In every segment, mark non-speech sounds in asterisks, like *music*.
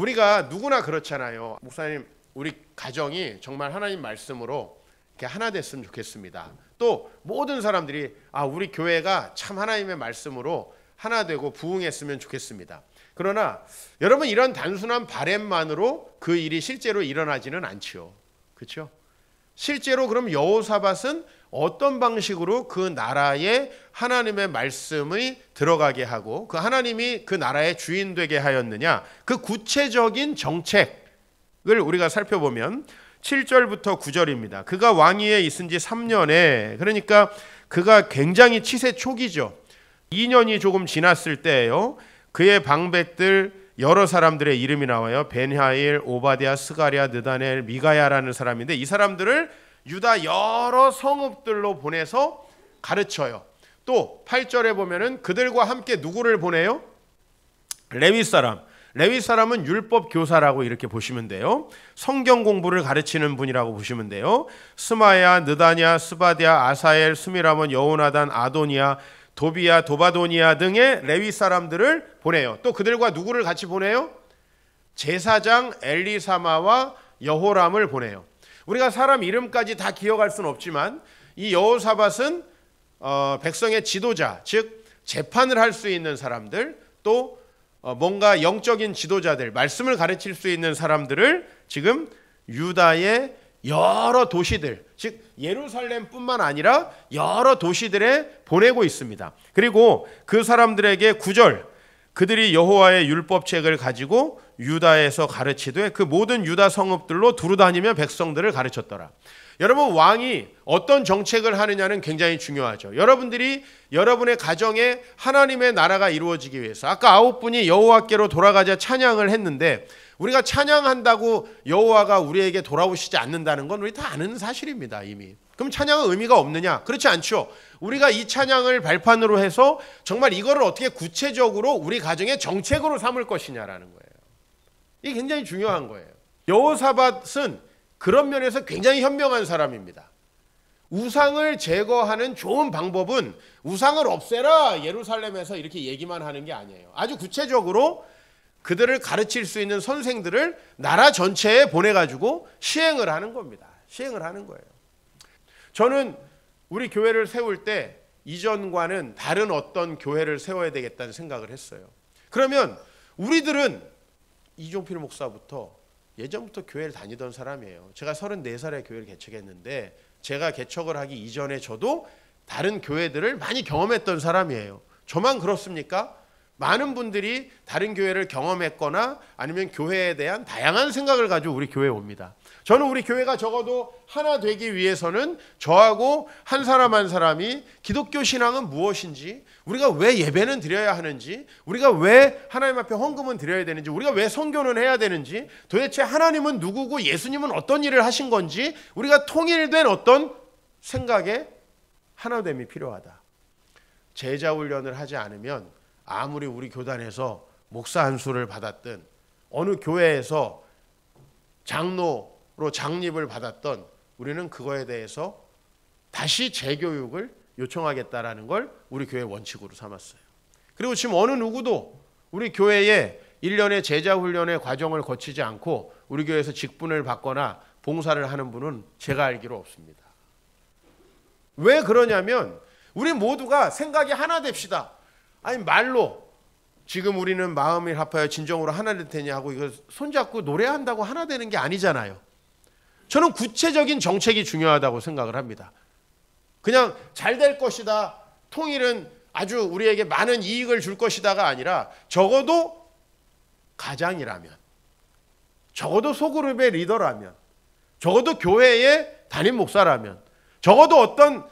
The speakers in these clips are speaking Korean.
우리가 누구나 그렇잖아요. 목사님, 우리 가정이 정말 하나님 말씀으로 이렇게 하나 됐으면 좋겠습니다. 또 모든 사람들이 아, 우리 교회가 참 하나님의 말씀으로 하나 되고 부흥했으면 좋겠습니다. 그러나 여러분 이런 단순한 바램만으로 그 일이 실제로 일어나지는 않지요. 그렇죠? 실제로 그럼 여호사밧은 어떤 방식으로 그 나라에 하나님의 말씀이 들어가게 하고 그 하나님이 그 나라의 주인 되게 하였느냐 그 구체적인 정책을 우리가 살펴보면 7절부터 9절입니다. 그가 왕위에 있은 지 3년에 그러니까 그가 굉장히 치세 초기죠. 2년이 조금 지났을 때에요 그의 방백들 여러 사람들의 이름이 나와요. 벤하일, 오바디아, 스가리아 느다넬, 미가야라는 사람인데 이 사람들을 유다 여러 성읍들로 보내서 가르쳐요. 또 8절에 보면은 그들과 함께 누구를 보내요? 레위 사람. 레위 사람은 율법 교사라고 이렇게 보시면 돼요. 성경 공부를 가르치는 분이라고 보시면 돼요. 스마야, 느다냐, 스바디아, 아사엘, 스미라몬, 여호나단, 아도니아, 도비아, 도바도니아 등의 레위 사람들을 보내요. 또 그들과 누구를 같이 보내요? 제사장 엘리사마와 여호람을 보내요. 우리가 사람 이름까지 다 기억할 수는 없지만 이 여호사밧은 어, 백성의 지도자, 즉 재판을 할 수 있는 사람들 또 어, 뭔가 영적인 지도자들, 말씀을 가르칠 수 있는 사람들을 지금 유다의 여러 도시들, 즉 예루살렘뿐만 아니라 여러 도시들에 보내고 있습니다. 그리고 그 사람들에게 구절 그들이 여호와의 율법책을 가지고 유다에서 가르치되 그 모든 유다 성읍들로 두루 다니며 백성들을 가르쳤더라. 여러분 왕이 어떤 정책을 하느냐는 굉장히 중요하죠. 여러분들이 여러분의 가정에 하나님의 나라가 이루어지기 위해서 아까 아홉 분이 여호와께로 돌아가자 찬양을 했는데 우리가 찬양한다고 여호와가 우리에게 돌아오시지 않는다는 건 우리 다 아는 사실입니다 이미. 그럼 찬양은 의미가 없느냐? 그렇지 않죠. 우리가 이 찬양을 발판으로 해서 정말 이거를 어떻게 구체적으로 우리 가정의 정책으로 삼을 것이냐라는 거예요. 이게 굉장히 중요한 거예요. 여호사밧은 그런 면에서 굉장히 현명한 사람입니다. 우상을 제거하는 좋은 방법은 우상을 없애라 예루살렘에서 이렇게 얘기만 하는 게 아니에요. 아주 구체적으로 그들을 가르칠 수 있는 선생들을 나라 전체에 보내가지고 시행을 하는 겁니다. 시행을 하는 거예요. 저는 우리 교회를 세울 때 이전과는 다른 어떤 교회를 세워야 되겠다는 생각을 했어요. 그러면 우리들은 이종필 목사부터 예전부터 교회를 다니던 사람이에요. 제가 34살에 교회를 개척했는데 제가 개척을 하기 이전에 저도 다른 교회들을 많이 경험했던 사람이에요. 저만 그렇습니까? 많은 분들이 다른 교회를 경험했거나 아니면 교회에 대한 다양한 생각을 가지고 우리 교회에 옵니다. 저는 우리 교회가 적어도 하나 되기 위해서는 저하고 한 사람 한 사람이 기독교 신앙은 무엇인지, 우리가 왜 예배는 드려야 하는지, 우리가 왜 하나님 앞에 헌금은 드려야 되는지, 우리가 왜 선교는 해야 되는지, 도대체 하나님은 누구고 예수님은 어떤 일을 하신 건지, 우리가 통일된 어떤 생각에 하나됨이 필요하다. 제자 훈련을 하지 않으면 아무리 우리 교단에서 목사 한 수를 받았든 어느 교회에서 장로로 장립을 받았던 우리는 그거에 대해서 다시 재교육을 요청하겠다라는 걸 우리 교회 원칙으로 삼았어요. 그리고 지금 어느 누구도 우리 교회에 1년의 제자 훈련의 과정을 거치지 않고 우리 교회에서 직분을 받거나 봉사를 하는 분은 제가 알기로 없습니다. 왜 그러냐면 우리 모두가 생각이 하나 됩시다. 아니 말로 지금 우리는 마음이 합하여 진정으로 하나 될 테니 하고 이거 손잡고 노래한다고 하나 되는 게 아니잖아요. 저는 구체적인 정책이 중요하다고 생각을 합니다. 그냥 잘 될 것이다. 통일은 아주 우리에게 많은 이익을 줄 것이다가 아니라 적어도 가장이라면 적어도 소그룹의 리더라면 적어도 교회의 담임 목사라면 적어도 어떤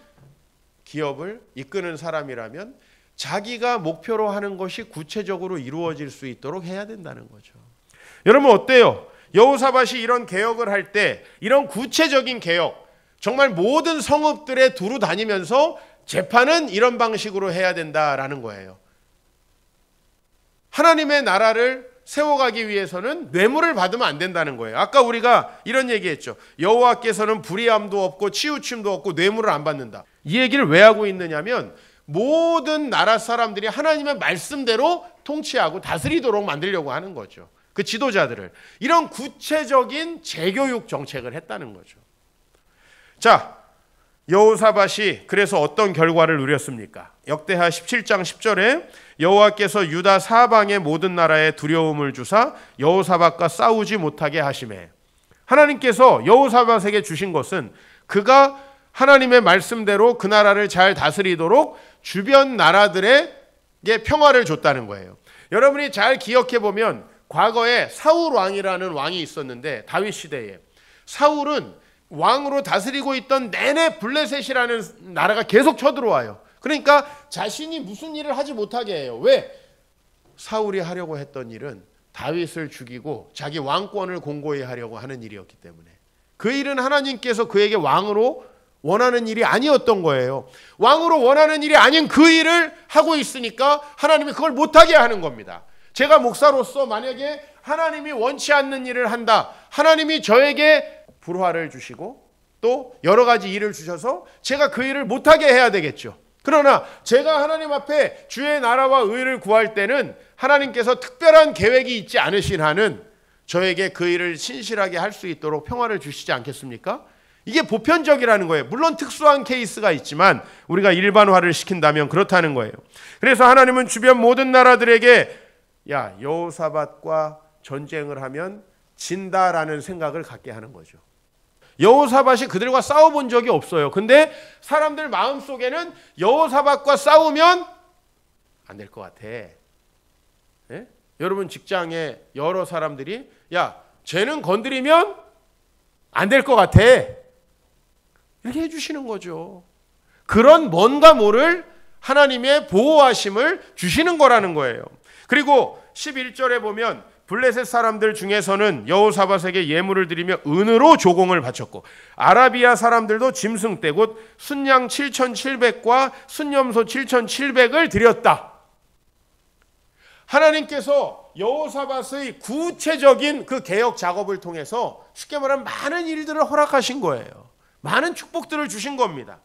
기업을 이끄는 사람이라면 자기가 목표로 하는 것이 구체적으로 이루어질 수 있도록 해야 된다는 거죠. 여러분 어때요? 여호사밭이 이런 개혁을 할 때 이런 구체적인 개혁 정말 모든 성읍들에 두루 다니면서 재판은 이런 방식으로 해야 된다라는 거예요. 하나님의 나라를 세워가기 위해서는 뇌물을 받으면 안 된다는 거예요. 아까 우리가 이런 얘기했죠. 여호와께서는 불의함도 없고 치우침도 없고 뇌물을 안 받는다. 이 얘기를 왜 하고 있느냐면 모든 나라 사람들이 하나님의 말씀대로 통치하고 다스리도록 만들려고 하는 거죠. 그 지도자들을 이런 구체적인 재교육 정책을 했다는 거죠. 자, 여호사밧이 그래서 어떤 결과를 누렸습니까? 역대하 17장 10절에 여호와께서 유다 사방의 모든 나라에 두려움을 주사 여호사밧과 싸우지 못하게 하심에 하나님께서 여호사밧에게 주신 것은 그가 하나님의 말씀대로 그 나라를 잘 다스리도록 주변 나라들에게 평화를 줬다는 거예요. 여러분이 잘 기억해 보면 과거에 사울 왕이라는 왕이 있었는데 다윗 시대에 사울은 왕으로 다스리고 있던 내내 블레셋이라는 나라가 계속 쳐들어와요. 그러니까 자신이 무슨 일을 하지 못하게 해요. 왜? 사울이 하려고 했던 일은 다윗을 죽이고 자기 왕권을 공고히 하려고 하는 일이었기 때문에 그 일은 하나님께서 그에게 왕으로 원하는 일이 아니었던 거예요. 왕으로 원하는 일이 아닌 그 일을 하고 있으니까 하나님이 그걸 못하게 하는 겁니다. 제가 목사로서 만약에 하나님이 원치 않는 일을 한다. 하나님이 저에게 불화를 주시고 또 여러 가지 일을 주셔서 제가 그 일을 못하게 해야 되겠죠. 그러나 제가 하나님 앞에 주의 나라와 의를 구할 때는 하나님께서 특별한 계획이 있지 않으신 한은 저에게 그 일을 신실하게 할 수 있도록 평화를 주시지 않겠습니까? 이게 보편적이라는 거예요. 물론 특수한 케이스가 있지만 우리가 일반화를 시킨다면 그렇다는 거예요. 그래서 하나님은 주변 모든 나라들에게 야, 여호사밧과 전쟁을 하면 진다라는 생각을 갖게 하는 거죠. 여호사밧이 그들과 싸워본 적이 없어요. 근데 사람들 마음속에는 여호사밧과 싸우면 안 될 것 같아. 네? 여러분 직장에 여러 사람들이 야 쟤는 건드리면 안 될 것 같아. 이렇게 해주시는 거죠. 그런 뭔가 모를 하나님의 보호하심을 주시는 거라는 거예요. 그리고 11절에 보면 블레셋 사람들 중에서는 여호사밧에게 예물을 드리며 은으로 조공을 바쳤고 아라비아 사람들도 짐승 때 곧 순양 7,700과 순염소 7,700을 드렸다. 하나님께서 여호사밧의 구체적인 그 개혁 작업을 통해서 쉽게 말하면 많은 일들을 허락하신 거예요. 많은 축복들을 주신 겁니다.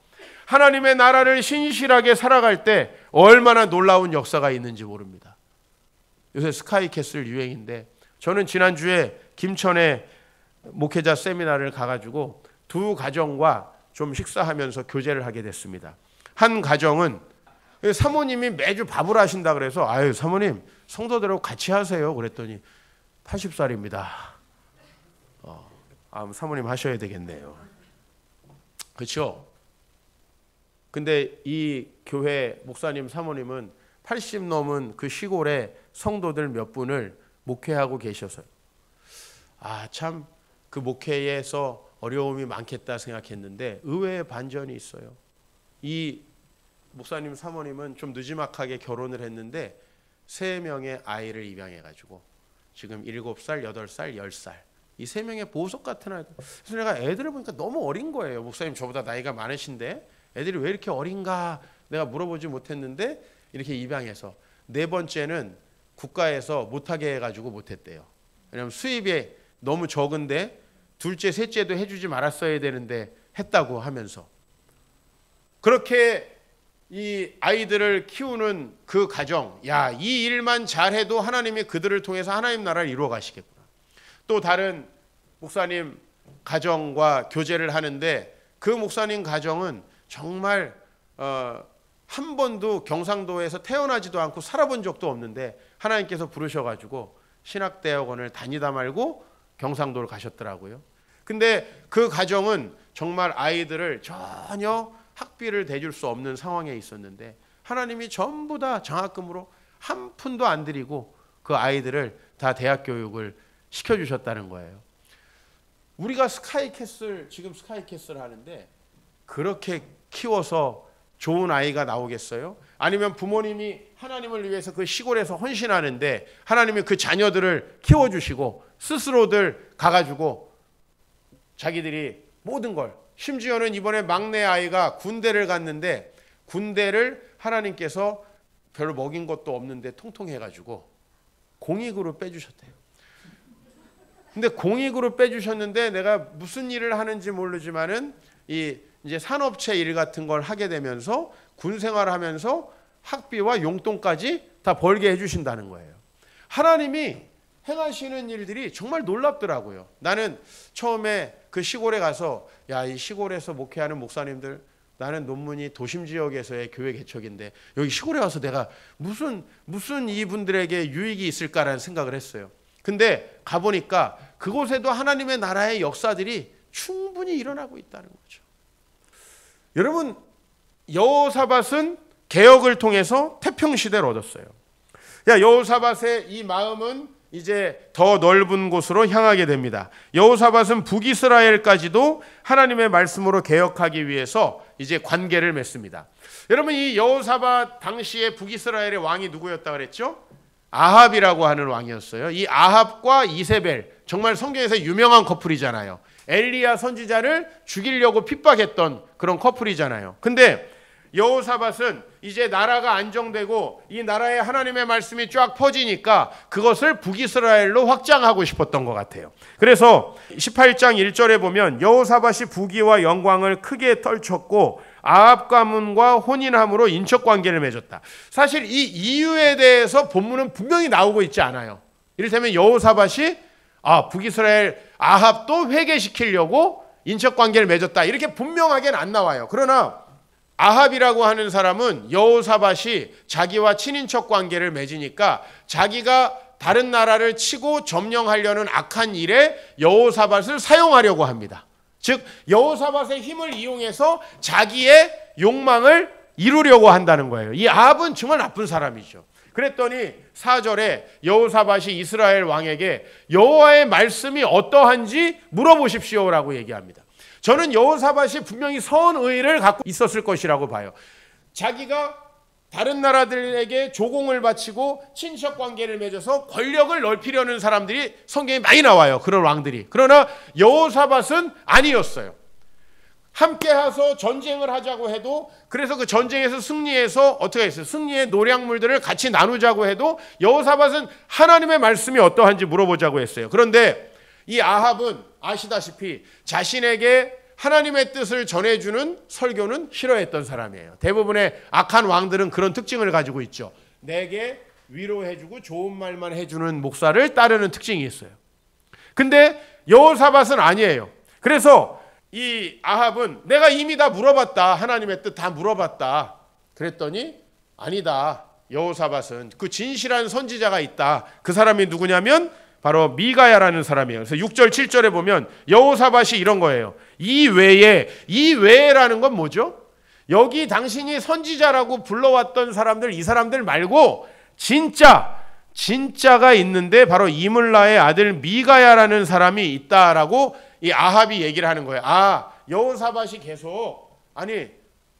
하나님의 나라를 신실하게 살아갈 때 얼마나 놀라운 역사가 있는지 모릅니다. 요새 스카이캐슬 유행인데 저는 지난주에 김천에 목회자 세미나를 가가지고 두 가정과 좀 식사하면서 교제를 하게 됐습니다. 한 가정은 사모님이 매주 밥을 하신다 그래서 아유 사모님 성도들하고 같이 하세요 그랬더니 80살입니다. 어, 아 사모님 하셔야 되겠네요. 그렇죠? 근데 이 교회 목사님 사모님은 80 넘은 그 시골에 성도들 몇 분을 목회하고 계셔서요. 아, 참 그 목회에서 어려움이 많겠다 생각했는데 의외의 반전이 있어요. 이 목사님 사모님은 좀 늦지막하게 결혼을 했는데 세 명의 아이를 입양해 가지고 지금 7살, 8살, 10살 이세 명의 보석 같은 아이들. 그래서 내가 애들을 보니까 너무 어린 거예요. 목사님 저보다 나이가 많으신데 애들이 왜 이렇게 어린가 내가 물어보지 못했는데 이렇게 입양해서 네 번째는 국가에서 못하게 해가지고 못했대요. 왜냐면 수입이 너무 적은데 둘째 셋째도 해주지 말았어야 되는데 했다고 하면서 그렇게 이 아이들을 키우는 그 가정, 야, 이 일만 잘해도 하나님이 그들을 통해서 하나님 나라를 이루어 가시겠고. 또 다른 목사님 가정과 교제를 하는데 그 목사님 가정은 정말 어, 한 번도 경상도에서 태어나지도 않고 살아본 적도 없는데 하나님께서 부르셔가지고 신학대학원을 다니다 말고 경상도를 가셨더라고요. 근데 그 가정은 정말 아이들을 전혀 학비를 대줄 수 없는 상황에 있었는데 하나님이 전부 다 장학금으로 한 푼도 안 드리고 그 아이들을 다 대학 교육을 시켜주셨다는 거예요. 우리가 스카이캐슬, 지금 스카이캐슬 하는데 그렇게 키워서 좋은 아이가 나오겠어요? 아니면 부모님이 하나님을 위해서 그 시골에서 헌신하는데 하나님이 그 자녀들을 키워주시고 스스로들 가가지고 자기들이 모든 걸 심지어는 이번에 막내 아이가 군대를 갔는데 군대를 하나님께서 별 먹인 것도 없는데 통통해가지고 공익으로 빼주셨대요. 근데 공익으로 빼주셨는데 내가 무슨 일을 하는지 모르지만은 이 이제 산업체 일 같은 걸 하게 되면서 군 생활하면서 을 학비와 용돈까지 다 벌게 해주신다는 거예요. 하나님이 행하시는 일들이 정말 놀랍더라고요. 나는 처음에 그 시골에 가서 야 이 시골에서 목회하는 목사님들 나는 논문이 도심 지역에서의 교회 개척인데 여기 시골에 와서 내가 무슨 무슨 이분들에게 유익이 있을까라는 생각을 했어요. 근데 가보니까 그곳에도 하나님의 나라의 역사들이 충분히 일어나고 있다는 거죠. 여러분 여호사밧은 개혁을 통해서 태평 시대를 얻었어요. 야 여호사밧의 이 마음은 이제 더 넓은 곳으로 향하게 됩니다. 여호사밧은 북이스라엘까지도 하나님의 말씀으로 개혁하기 위해서 이제 관계를 맺습니다. 여러분 이 여호사밧 당시에 북이스라엘의 왕이 누구였다 그랬죠? 아합이라고 하는 왕이었어요. 이 아합과 이세벨 정말 성경에서 유명한 커플이잖아요. 엘리야 선지자를 죽이려고 핍박했던 그런 커플이잖아요. 근데 여호사밧은 이제 나라가 안정되고 이 나라에 하나님의 말씀이 쫙 퍼지니까 그것을 북이스라엘로 확장하고 싶었던 것 같아요. 그래서 18장 1절에 보면 여호사밧이 부귀와 영광을 크게 떨쳤고 아합 가문과 혼인함으로 인척 관계를 맺었다. 사실 이 이유에 대해서 본문은 분명히 나오고 있지 않아요. 이를테면 여호사밧이 아 북이스라엘 아합도 회개시키려고 인척 관계를 맺었다. 이렇게 분명하게는 안 나와요. 그러나 아합이라고 하는 사람은 여호사밧이 자기와 친인척 관계를 맺으니까 자기가 다른 나라를 치고 점령하려는 악한 일에 여호사밧을 사용하려고 합니다. 즉 여호사밧의 힘을 이용해서 자기의 욕망을 이루려고 한다는 거예요. 이 압은 정말 나쁜 사람이죠. 그랬더니 4절에 여호사밧이 이스라엘 왕에게 여호와의 말씀이 어떠한지 물어보십시오라고 얘기합니다. 저는 여호사밧이 분명히 선의를 갖고 있었을 것이라고 봐요. 자기가 다른 나라들에게 조공을 바치고 친척 관계를 맺어서 권력을 넓히려는 사람들이 성경에 많이 나와요. 그런 왕들이. 그러나 여호사밧은 아니었어요. 함께 하서 전쟁을 하자고 해도 그래서 그 전쟁에서 승리해서 어떻게 했어요? 승리의 노량물들을 같이 나누자고 해도 여호사밧은 하나님의 말씀이 어떠한지 물어보자고 했어요. 그런데 이 아합은 아시다시피 자신에게 하나님의 뜻을 전해주는 설교는 싫어했던 사람이에요. 대부분의 악한 왕들은 그런 특징을 가지고 있죠. 내게 위로해주고 좋은 말만 해주는 목사를 따르는 특징이 있어요. 근데 여호사밧은 아니에요. 그래서 이 아합은 내가 이미 다 물어봤다. 하나님의 뜻 다 물어봤다. 그랬더니 아니다. 여호사밧은 그 진실한 선지자가 있다. 그 사람이 누구냐면 바로 미가야라는 사람이에요. 그래서 6절 7절에 보면 여호사밧이 이런 거예요. 이 외에 이 외에라는 건 뭐죠? 여기 당신이 선지자라고 불러왔던 사람들 이 사람들 말고 진짜 진짜가 있는데 바로 이물라의 아들 미가야라는 사람이 있다라고 이 아합이 얘기를 하는 거예요. 아 여호사밧이 계속 아니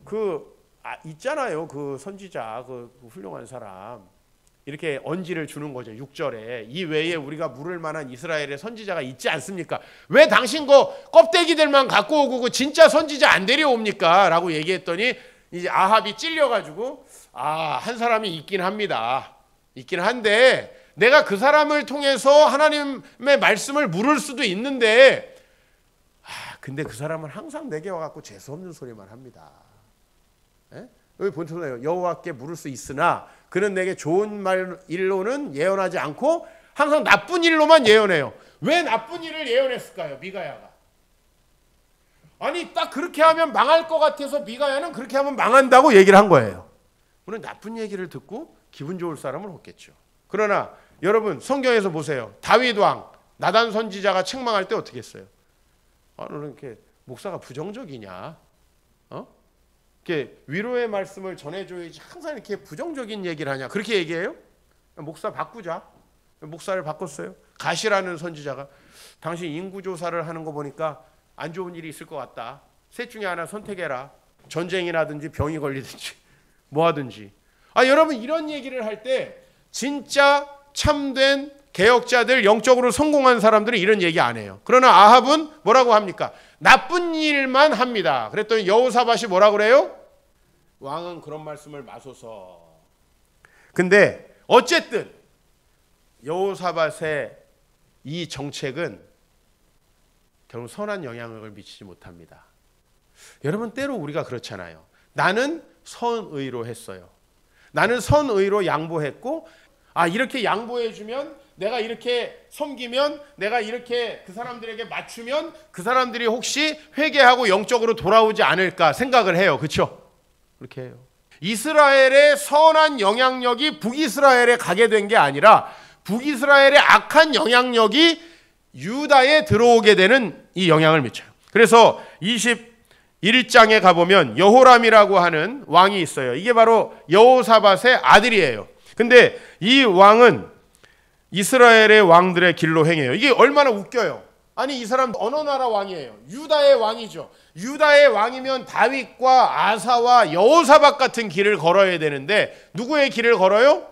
그 아, 있잖아요 그 선지자 그, 그 훌륭한 사람 이렇게 언지를 주는 거죠. 6절에 이 외에 우리가 물을 만한 이스라엘의 선지자가 있지 않습니까? 왜 당신 거 껍데기들만 갖고 오고 그 진짜 선지자 안 데려옵니까? 라고 얘기했더니 이제 아합이 찔려가지고 아한 사람이 있긴 합니다. 있긴 한데 내가 그 사람을 통해서 하나님의 말씀을 물을 수도 있는데 아 근데 그 사람은 항상 내게 와갖고 재수 없는 소리만 합니다. 예? 여기 본토에 여호와께 물을 수 있으나 그는 내게 좋은 말 일로는 예언하지 않고 항상 나쁜 일로만 예언해요. 왜 나쁜 일을 예언했을까요? 미가야가. 아니 딱 그렇게 하면 망할 것 같아서 미가야는 그렇게 하면 망한다고 얘기를 한 거예요. 물론 나쁜 얘기를 듣고 기분 좋을 사람은 없겠죠. 그러나 여러분 성경에서 보세요. 다윗 왕 나단 선지자가 책망할 때 어떻게 했어요? 아, 너는 이렇게 목사가 부정적이냐? 어? 이렇게 위로의 말씀을 전해줘야지 항상 이렇게 부정적인 얘기를 하냐 그렇게 얘기해요? 목사 바꾸자. 목사를 바꿨어요. 가시라는 선지자가 당신 인구 조사를 하는 거 보니까 안 좋은 일이 있을 것 같다. 셋 중에 하나 선택해라. 전쟁이라든지 병이 걸리든지 *laughs* 뭐 하든지. 아 여러분 이런 얘기를 할 때 진짜 참된 개혁자들 영적으로 성공한 사람들은 이런 얘기 안 해요. 그러나 아합은 뭐라고 합니까? 나쁜 일만 합니다. 그랬더니 여호사밭이 뭐라 그래요? 왕은 그런 말씀을 마소서. 근데 어쨌든 여호사밭의 이 정책은 결국 선한 영향을 미치지 못합니다. 여러분 때로 우리가 그렇잖아요. 나는 선의로 했어요. 나는 선의로 양보했고 아 이렇게 양보해 주면 내가 이렇게 섬기면 내가 이렇게 그 사람들에게 맞추면 그 사람들이 혹시 회개하고 영적으로 돌아오지 않을까 생각을 해요. 그렇죠? 그렇게 해요. 이스라엘의 선한 영향력이 북이스라엘에 가게 된 게 아니라 북이스라엘의 악한 영향력이 유다에 들어오게 되는 이 영향을 미쳐요. 그래서 21장에 가보면 여호람이라고 하는 왕이 있어요. 이게 바로 여호사밧의 아들이에요. 근데 이 왕은 이스라엘의 왕들의 길로 행해요. 이게 얼마나 웃겨요. 아니 이 사람 어느 나라 왕이에요? 유다의 왕이죠. 유다의 왕이면 다윗과 아사와 여호사박 같은 길을 걸어야 되는데 누구의 길을 걸어요?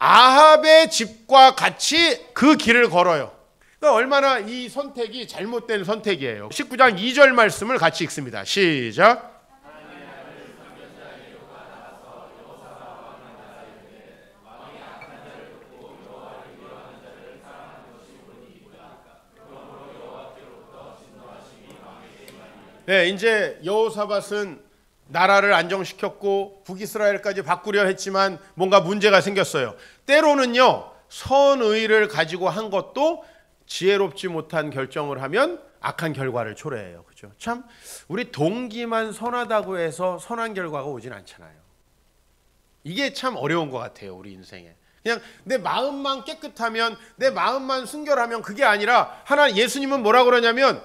아합의 집과 같이 그 길을 걸어요. 그러니까 얼마나 이 선택이 잘못된 선택이에요. 19장 2절 말씀을 같이 읽습니다. 시작. 네, 이제 여호사밧은 나라를 안정시켰고 북이스라엘까지 바꾸려 했지만 뭔가 문제가 생겼어요. 때로는요. 선의를 가지고 한 것도 지혜롭지 못한 결정을 하면 악한 결과를 초래해요. 그렇죠? 참 우리 동기만 선하다고 해서 선한 결과가 오진 않잖아요. 이게 참 어려운 것 같아요. 우리 인생에. 그냥 내 마음만 깨끗하면 내 마음만 순결하면 그게 아니라 하나 예수님은 뭐라 그러냐면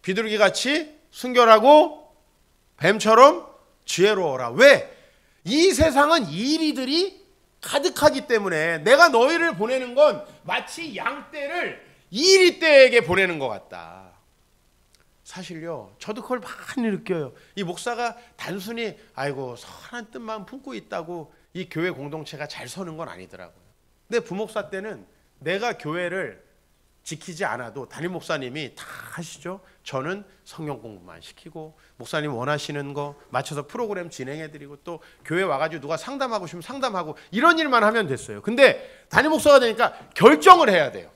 비둘기 같이 순결하고 뱀처럼 지혜로워라. 왜? 이 세상은 이리들이 가득하기 때문에 내가 너희를 보내는 건 마치 양떼를 이리 떼에게 보내는 것 같다. 사실요, 저도 그걸 많이 느껴요. 이 목사가 단순히 아이고 선한 뜻만 품고 있다고 이 교회 공동체가 잘 서는 건 아니더라고요. 근 부목사 때는 내가 교회를 지키지 않아도 담임 목사님이 다 하시죠. 저는 성경 공부만 시키고 목사님 원하시는 거 맞춰서 프로그램 진행해 드리고 또 교회 와 가지고 누가 상담하고 싶으면 상담하고 이런 일만 하면 됐어요. 근데 단임 목사가 되니까 결정을 해야 돼요.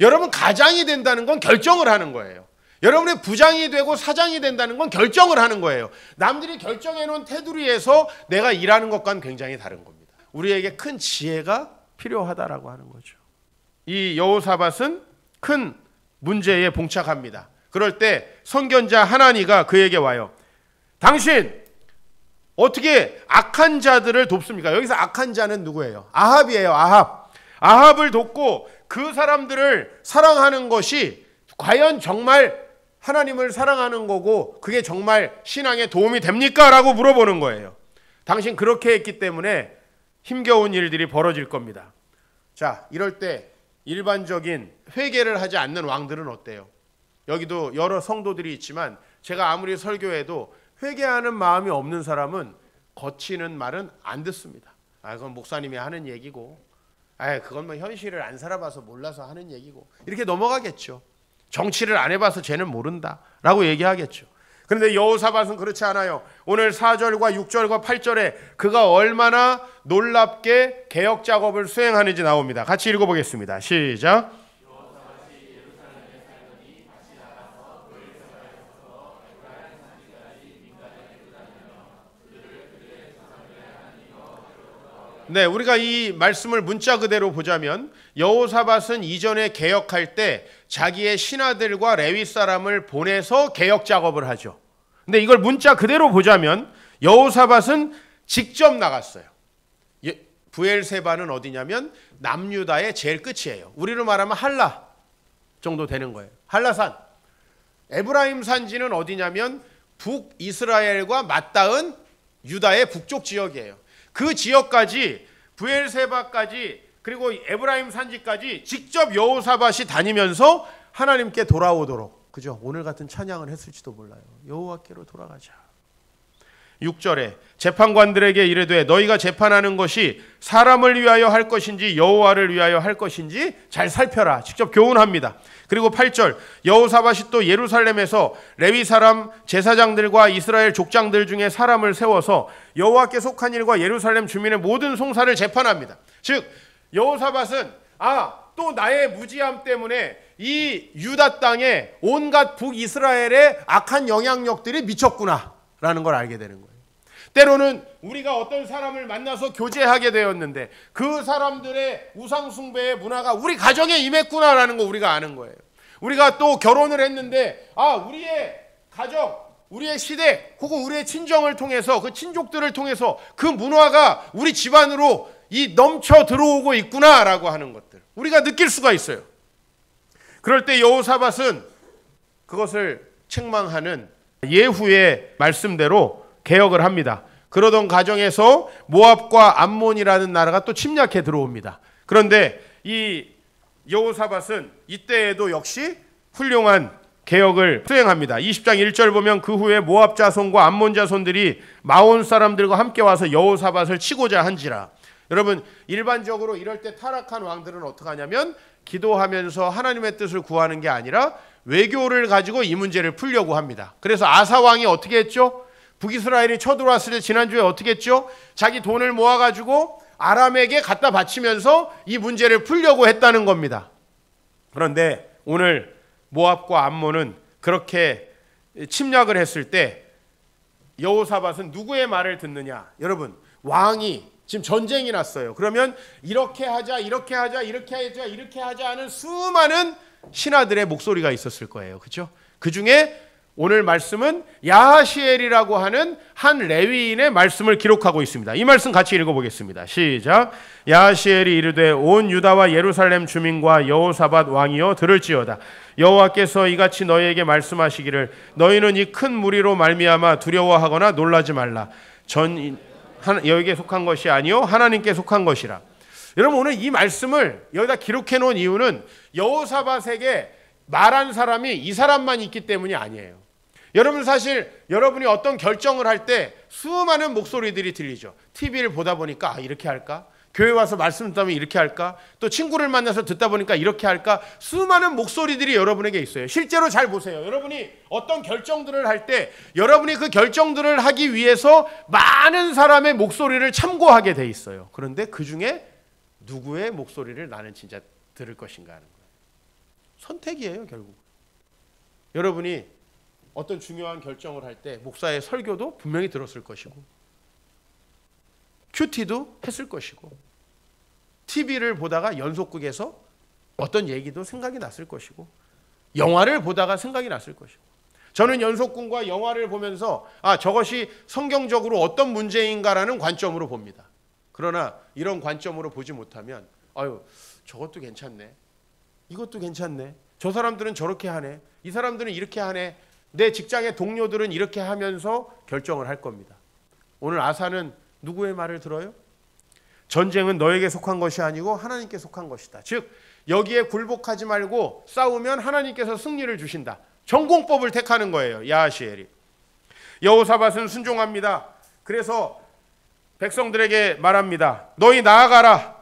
여러분 가장이 된다는 건 결정을 하는 거예요. 여러분의 부장이 되고 사장이 된다는 건 결정을 하는 거예요. 남들이 결정해 놓은 테두리에서 내가 일하는 것과는 굉장히 다른 겁니다. 우리에게 큰 지혜가 필요하다라고 하는 거죠. 이 여호사밧은 큰 문제에 봉착합니다. 그럴 때 선견자 하나니가 그에게 와요. 당신 어떻게 악한 자들을 돕습니까? 여기서 악한 자는 누구예요? 아합이에요. 아합. 아합을 돕고 그 사람들을 사랑하는 것이 과연 정말 하나님을 사랑하는 거고 그게 정말 신앙에 도움이 됩니까? 라고 물어보는 거예요. 당신 그렇게 했기 때문에 힘겨운 일들이 벌어질 겁니다. 자, 이럴 때 일반적인 회개를 하지 않는 왕들은 어때요? 여기도 여러 성도들이 있지만 제가 아무리 설교해도 회개하는 마음이 없는 사람은 거치는 말은 안 듣습니다. 아, 그건 목사님이 하는 얘기고, 아, 그건 뭐 현실을 안 살아봐서 몰라서 하는 얘기고 이렇게 넘어가겠죠. 정치를 안 해봐서 쟤는 모른다라고 얘기하겠죠. 그런데 여호사밧은 그렇지 않아요. 오늘 4절과 6절과 8절에 그가 얼마나 놀랍게 개혁 작업을 수행하는지 나옵니다. 같이 읽어보겠습니다. 시작. 네, 우리가 이 말씀을 문자 그대로 보자면 여호사밧은 이전에 개혁할 때 자기의 신하들과 레위 사람을 보내서 개혁 작업을 하죠. 근데 이걸 문자 그대로 보자면 여호사밧은 직접 나갔어요. 예, 부엘세바는 어디냐면 남유다의 제일 끝이에요. 우리로 말하면 한라 정도 되는 거예요. 한라산. 에브라임 산지는 어디냐면 북 이스라엘과 맞닿은 유다의 북쪽 지역이에요. 그 지역까지 부엘세바까지 그리고 에브라임 산지까지 직접 여호사밭이 다니면서 하나님께 돌아오도록 그죠? 오늘 같은 찬양을 했을지도 몰라요. 여호와께로 돌아가자. 6절에 재판관들에게 이르되 너희가 재판하는 것이 사람을 위하여 할 것인지 여호와를 위하여 할 것인지 잘 살펴라. 직접 교훈합니다. 그리고 8절 여호사밧이 예루살렘에서 레위 사람 제사장들과 이스라엘 족장들 중에 사람을 세워서 여호와께 속한 일과 예루살렘 주민의 모든 송사를 재판합니다. 즉 여호사밧은 아또 나의 무지함 때문에 이 유다 땅에 온갖 북이스라엘의 악한 영향력들이 미쳤구나라는 걸 알게 되는 거예요. 때로는 우리가 어떤 사람을 만나서 교제하게 되었는데 그 사람들의 우상숭배의 문화가 우리 가정에 임했구나라는 거 우리가 아는 거예요. 우리가 또 결혼을 했는데 아 우리의 가정 우리의 시대 혹은 우리의 친정을 통해서 그 친족들을 통해서 그 문화가 우리 집안으로 이 넘쳐 들어오고 있구나라고 하는 것들 우리가 느낄 수가 있어요. 그럴 때 여호사밧은 그것을 책망하는 예후의 말씀대로 개혁을 합니다. 그러던 과정에서 모압과 암몬이라는 나라가 또 침략해 들어옵니다. 그런데 이 여호사밧은 이때에도 역시 훌륭한 개혁을 수행합니다. 20장 1절 보면 그 후에 모압 자손과 암몬 자손들이 마온 사람들과 함께 와서 여호사밧을 치고자 한지라. 여러분 일반적으로 이럴 때 타락한 왕들은 어떻게 하냐면 기도하면서 하나님의 뜻을 구하는 게 아니라 외교를 가지고 이 문제를 풀려고 합니다. 그래서 아사 왕이 어떻게 했죠? 북이스라엘이 쳐들어왔을 때 지난주에 어떻게 했죠? 자기 돈을 모아가지고 아람에게 갖다 바치면서 이 문제를 풀려고 했다는 겁니다. 그런데 오늘 모압과 암몬은 그렇게 침략을 했을 때 여호사밧은 누구의 말을 듣느냐? 여러분 왕이 지금 전쟁이 났어요. 그러면 이렇게 하자, 이렇게 하자, 이렇게 하자, 이렇게 하자 하는 수많은 신하들의 목소리가 있었을 거예요. 그렇죠? 그 중에 오늘 말씀은 야시엘이라고 하는 한 레위인의 말씀을 기록하고 있습니다. 이 말씀 같이 읽어보겠습니다. 시작. 야시엘이 이르되 온 유다와 예루살렘 주민과 여호사밧 왕이여 들을지어다. 여호와께서 이같이 너희에게 말씀하시기를 너희는 이 큰 무리로 말미암아 두려워하거나 놀라지 말라. 전 여기에 속한 것이 아니요 하나님께 속한 것이라. 여러분 오늘 이 말씀을 여기다 기록해 놓은 이유는 여호사밧에게 말한 사람이 이 사람만 있기 때문이 아니에요. 여러분 사실 여러분이 어떤 결정을 할 때 수많은 목소리들이 들리죠. TV를 보다 보니까 아, 이렇게 할까? 교회 와서 말씀 듣다 면 이렇게 할까? 또 친구를 만나서 듣다 보니까 이렇게 할까? 수많은 목소리들이 여러분에게 있어요. 실제로 잘 보세요. 여러분이 어떤 결정들을 할 때 여러분이 그 결정들을 하기 위해서 많은 사람의 목소리를 참고하게 돼 있어요. 그런데 그 중에 누구의 목소리를 나는 진짜 들을 것인가 하는 거예요. 선택이에요, 결국. 여러분이 어떤 중요한 결정을 할 때 목사의 설교도 분명히 들었을 것이고 큐티도 했을 것이고 TV를 보다가 연속극에서 어떤 얘기도 생각이 났을 것이고 영화를 보다가 생각이 났을 것이고 저는 연속극과 영화를 보면서 아 저것이 성경적으로 어떤 문제인가라는 관점으로 봅니다. 그러나 이런 관점으로 보지 못하면 아유 저것도 괜찮네. 이것도 괜찮네. 저 사람들은 저렇게 하네. 이 사람들은 이렇게 하네. 내 직장의 동료들은 이렇게 하면서 결정을 할 겁니다. 오늘 아사는 누구의 말을 들어요? 전쟁은 너에게 속한 것이 아니고 하나님께 속한 것이다. 즉 여기에 굴복하지 말고 싸우면 하나님께서 승리를 주신다. 전공법을 택하는 거예요. 야시엘이. 여호사밧은 순종합니다. 그래서 백성들에게 말합니다. 너희 나아가라.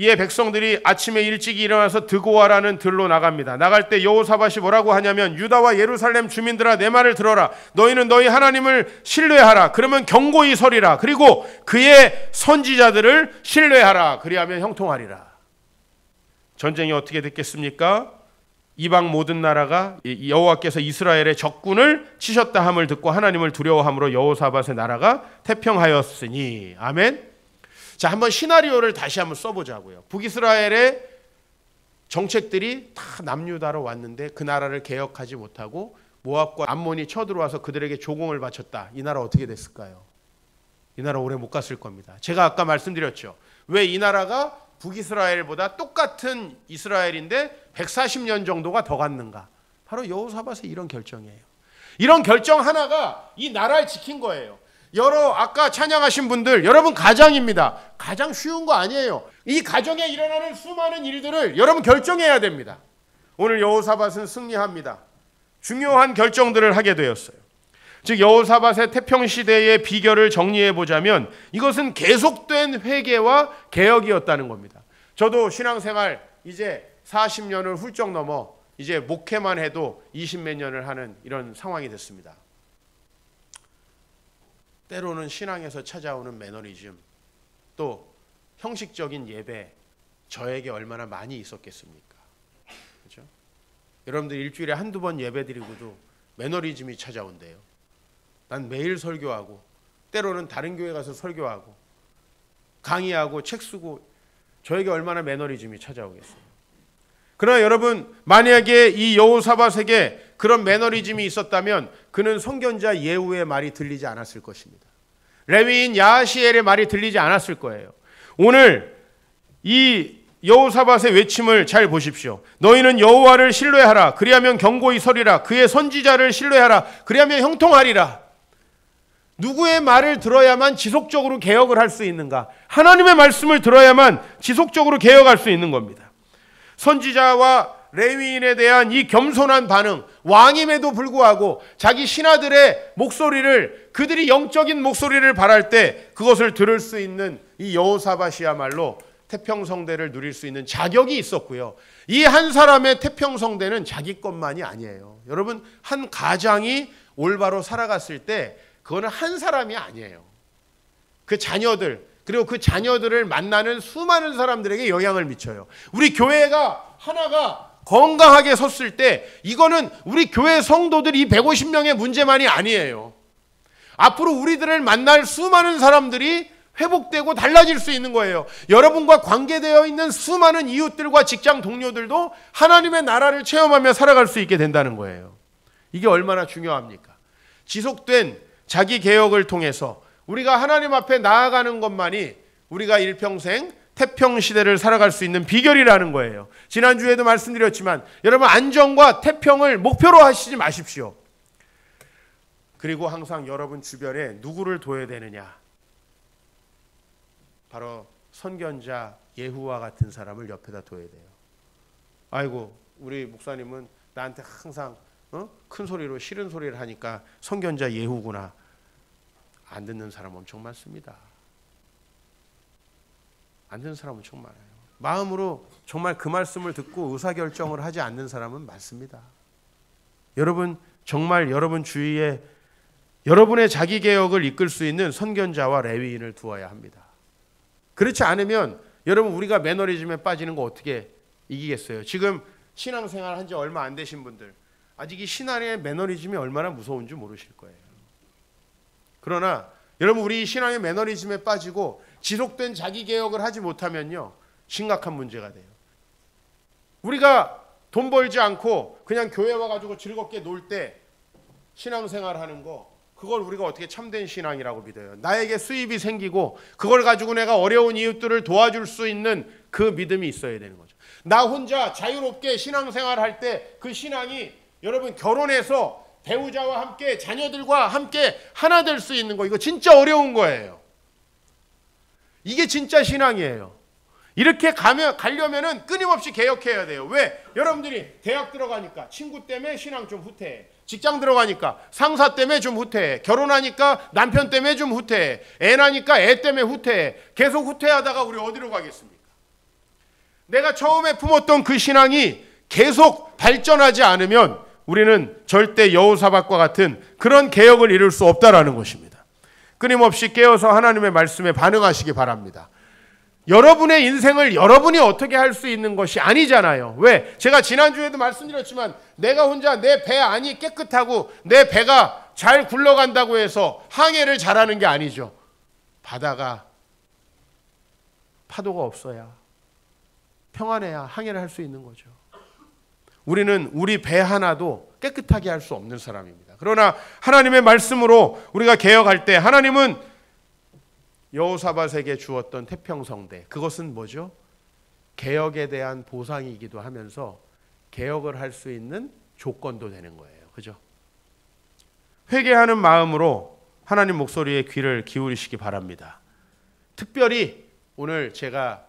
이에 백성들이 아침에 일찍 일어나서 드고아라는 들로 나갑니다. 나갈 때 여호사밭이 뭐라고 하냐면 유다와 예루살렘 주민들아 내 말을 들어라. 너희는 너희 하나님을 신뢰하라. 그러면 경고히 서리라. 그리고 그의 선지자들을 신뢰하라. 그리하면 형통하리라. 전쟁이 어떻게 됐겠습니까? 이방 모든 나라가 여호와께서 이스라엘의 적군을 치셨다 함을 듣고 하나님을 두려워함으로 여호사밭의 나라가 태평하였으니 아멘. 자, 한번 시나리오를 다시 한번 써보자고요. 북이스라엘의 정책들이 다 남유다로 왔는데 그 나라를 개혁하지 못하고 모압과 암몬이 쳐들어와서 그들에게 조공을 바쳤다. 이 나라 어떻게 됐을까요? 이 나라 오래 못 갔을 겁니다. 제가 아까 말씀드렸죠. 왜 이 나라가 북이스라엘보다 똑같은 이스라엘인데 140년 정도가 더 갔는가? 바로 여호사밭의 이런 결정이에요. 이런 결정 하나가 이 나라를 지킨 거예요. 여러 아까 찬양하신 분들 여러분 가장입니다. 가장 쉬운 거 아니에요. 이 가정에 일어나는 수많은 일들을 여러분 결정해야 됩니다. 오늘 여호사밭은 승리합니다. 중요한 결정들을 하게 되었어요. 즉여호사밭의 태평 시대의 비결을 정리해 보자면 이것은 계속된 회개와 개혁이었다는 겁니다. 저도 신앙생활 이제 40년을 훌쩍 넘어 이제 목회만 해도 20몇 년을 하는 이런 상황이 됐습니다. 때로는 신앙에서 찾아오는 매너리즘, 또 형식적인 예배, 저에게 얼마나 많이 있었겠습니까? 그죠? 여러분들 일주일에 한두 번 예배 드리고도 매너리즘이 찾아온대요. 난 매일 설교하고, 때로는 다른 교회 가서 설교하고, 강의하고, 책 쓰고, 저에게 얼마나 매너리즘이 찾아오겠어요. 그러나 여러분 만약에 이 여호사밧에게 그런 매너리즘이 있었다면 그는 성견자 예후의 말이 들리지 않았을 것입니다. 레위인 야시엘의 말이 들리지 않았을 거예요. 오늘 이 여호사밧의 외침을 잘 보십시오. 너희는 여호와를 신뢰하라. 그리하면 경고히 서리라. 그의 선지자를 신뢰하라. 그리하면 형통하리라. 누구의 말을 들어야만 지속적으로 개혁을 할 수 있는가? 하나님의 말씀을 들어야만 지속적으로 개혁할 수 있는 겁니다. 선지자와 레위인에 대한 이 겸손한 반응, 왕임에도 불구하고 자기 신하들의 목소리를 그들이 영적인 목소리를 바랄 때 그것을 들을 수 있는 이 여호사밧이야말로 태평성대를 누릴 수 있는 자격이 있었고요. 이 한 사람의 태평성대는 자기 것만이 아니에요. 여러분 한 가장이 올바로 살아갔을 때 그거는 한 사람이 아니에요. 그 자녀들 그리고 그 자녀들을 만나는 수많은 사람들에게 영향을 미쳐요. 우리 교회가 하나가 건강하게 섰을 때 이거는 우리 교회 성도들 이 150명의 문제만이 아니에요. 앞으로 우리들을 만날 수많은 사람들이 회복되고 달라질 수 있는 거예요. 여러분과 관계되어 있는 수많은 이웃들과 직장 동료들도 하나님의 나라를 체험하며 살아갈 수 있게 된다는 거예요. 이게 얼마나 중요합니까? 지속된 자기 개혁을 통해서 우리가 하나님 앞에 나아가는 것만이 우리가 일평생 태평 시대를 살아갈 수 있는 비결이라는 거예요. 지난주에도 말씀드렸지만 여러분 안정과 태평을 목표로 하시지 마십시오. 그리고 항상 여러분 주변에 누구를 둬야 되느냐? 바로 선견자 예후와 같은 사람을 옆에다 둬야 돼요. 아이고 우리 목사님은 나한테 항상 어? 큰 소리로 싫은 소리를 하니까 선견자 예후구나. 안 듣는 사람 엄청 많습니다. 안 듣는 사람 엄청 많아요. 마음으로 정말 그 말씀을 듣고 의사결정을 하지 않는 사람은 많습니다. 여러분, 정말 여러분 주위에 여러분의 자기 개혁을 이끌 수 있는 선견자와 레위인을 두어야 합니다. 그렇지 않으면 여러분 우리가 매너리즘에 빠지는 거 어떻게 이기겠어요? 지금 신앙생활 한 지 얼마 안 되신 분들 아직 이 신앙의 매너리즘이 얼마나 무서운지 모르실 거예요. 그러나 여러분 우리 신앙의 매너리즘에 빠지고 지속된 자기 개혁을 하지 못하면요. 심각한 문제가 돼요. 우리가 돈 벌지 않고 그냥 교회 와 가지고 즐겁게 놀 때 신앙생활 하는 거 그걸 우리가 어떻게 참된 신앙이라고 믿어요. 나에게 수입이 생기고 그걸 가지고 내가 어려운 이웃들을 도와줄 수 있는 그 믿음이 있어야 되는 거죠. 나 혼자 자유롭게 신앙생활 할 때 그 신앙이 여러분 결혼해서 배우자와 함께 자녀들과 함께 하나 될 수 있는 거 이거 진짜 어려운 거예요. 이게 진짜 신앙이에요. 이렇게 가면 가려면은 끊임없이 개혁해야 돼요. 왜? 여러분들이 대학 들어가니까 친구 때문에 신앙 좀 후퇴해. 직장 들어가니까 상사 때문에 좀 후퇴해. 결혼하니까 남편 때문에 좀 후퇴해. 애 나니까 애 때문에 후퇴해. 계속 후퇴하다가 우리 어디로 가겠습니까? 내가 처음에 품었던 그 신앙이 계속 발전하지 않으면 우리는 절대 여호사박과 같은 그런 개혁을 이룰 수 없다라는 것입니다. 끊임없이 깨어서 하나님의 말씀에 반응하시기 바랍니다. 여러분의 인생을 여러분이 어떻게 할 수 있는 것이 아니잖아요. 왜? 제가 지난주에도 말씀드렸지만 내가 혼자 내 배 안이 깨끗하고 내 배가 잘 굴러간다고 해서 항해를 잘하는 게 아니죠. 바다가 파도가 없어야 평안해야 항해를 할 수 있는 거죠. 우리는 우리 배 하나도 깨끗하게 할 수 없는 사람입니다. 그러나 하나님의 말씀으로 우리가 개혁할 때 하나님은 여호사밧에게 주었던 태평성대 그것은 뭐죠? 개혁에 대한 보상이기도 하면서 개혁을 할 수 있는 조건도 되는 거예요. 그죠? 회개하는 마음으로 하나님 목소리에 귀를 기울이시기 바랍니다. 특별히 오늘 제가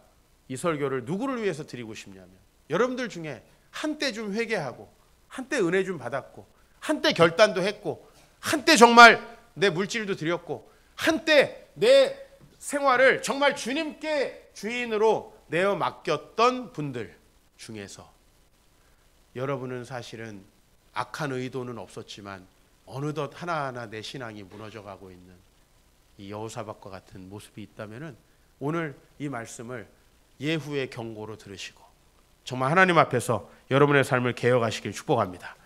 이 설교를 누구를 위해서 드리고 싶냐면 여러분들 중에 한때 좀 회개하고 한때 은혜 좀 받았고 한때 결단도 했고 한때 정말 내 물질도 드렸고 한때 내 생활을 정말 주님께 주인으로 내어 맡겼던 분들 중에서 여러분은 사실은 악한 의도는 없었지만 어느덧 하나하나 내 신앙이 무너져 가고 있는 이 여호사박과 같은 모습이 있다면은 오늘 이 말씀을 예후의 경고로 들으시고 정말 하나님 앞에서 여러분의 삶을 개혁하시길 축복합니다.